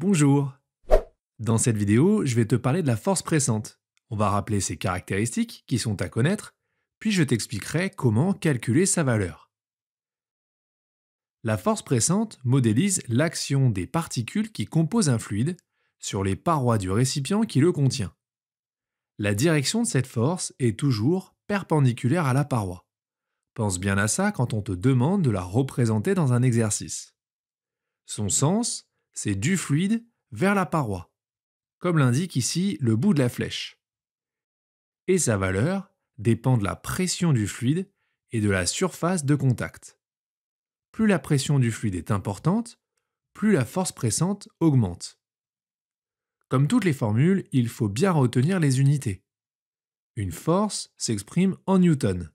Bonjour Dans cette vidéo, je vais te parler de la force pressante. On va rappeler ses caractéristiques qui sont à connaître, puis je t'expliquerai comment calculer sa valeur. La force pressante modélise l'action des particules qui composent un fluide sur les parois du récipient qui le contient. La direction de cette force est toujours perpendiculaire à la paroi. Pense bien à ça quand on te demande de la représenter dans un exercice. Son sens c'est du fluide vers la paroi, comme l'indique ici le bout de la flèche. Et sa valeur dépend de la pression du fluide et de la surface de contact. Plus la pression du fluide est importante, plus la force pressante augmente. Comme toutes les formules, il faut bien retenir les unités. Une force s'exprime en newton,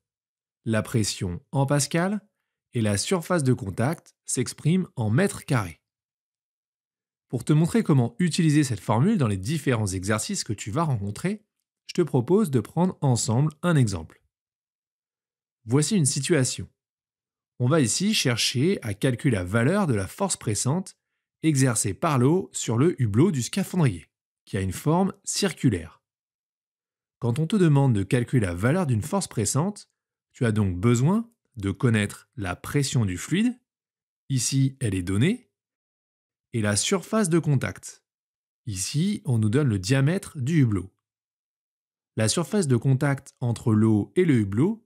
la pression en pascal et la surface de contact s'exprime en mètres carrés. Pour te montrer comment utiliser cette formule dans les différents exercices que tu vas rencontrer, je te propose de prendre ensemble un exemple. Voici une situation. On va ici chercher à calculer la valeur de la force pressante exercée par l'eau sur le hublot du scaphandrier, qui a une forme circulaire. Quand on te demande de calculer la valeur d'une force pressante, tu as donc besoin de connaître la pression du fluide. Ici, elle est donnée, et la surface de contact. Ici, on nous donne le diamètre du hublot. La surface de contact entre l'eau et le hublot,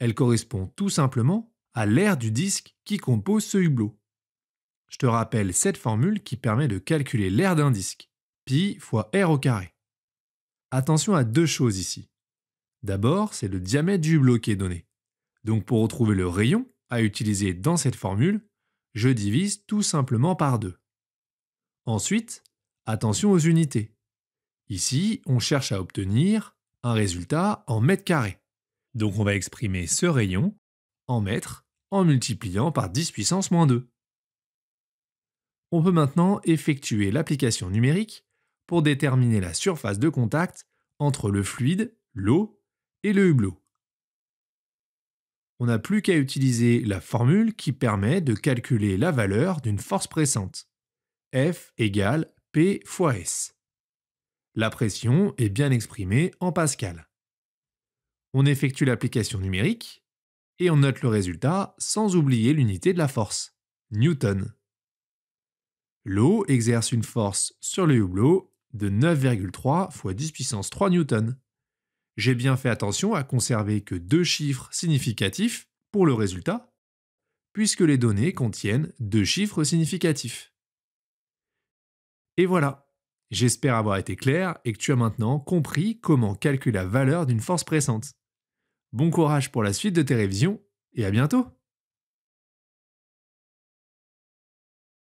elle correspond tout simplement à l'air du disque qui compose ce hublot. Je te rappelle cette formule qui permet de calculer l'air d'un disque, pi fois r au carré. Attention à deux choses ici. D'abord, c'est le diamètre du hublot qui est donné. Donc pour retrouver le rayon à utiliser dans cette formule, je divise tout simplement par 2. Ensuite, attention aux unités. Ici, on cherche à obtenir un résultat en mètres carrés. Donc on va exprimer ce rayon en mètres en multipliant par 10 puissance moins 2. On peut maintenant effectuer l'application numérique pour déterminer la surface de contact entre le fluide, l'eau, et le hublot. On n'a plus qu'à utiliser la formule qui permet de calculer la valeur d'une force pressante. F égale P fois S. La pression est bien exprimée en pascal. On effectue l'application numérique et on note le résultat sans oublier l'unité de la force, Newton. L'eau exerce une force sur le hublot de 9,3 fois 10 puissance 3 newton. J'ai bien fait attention à conserver que deux chiffres significatifs pour le résultat, puisque les données contiennent deux chiffres significatifs. Et voilà. J'espère avoir été clair et que tu as maintenant compris comment calculer la valeur d'une force pressante. Bon courage pour la suite de tes révisions et à bientôt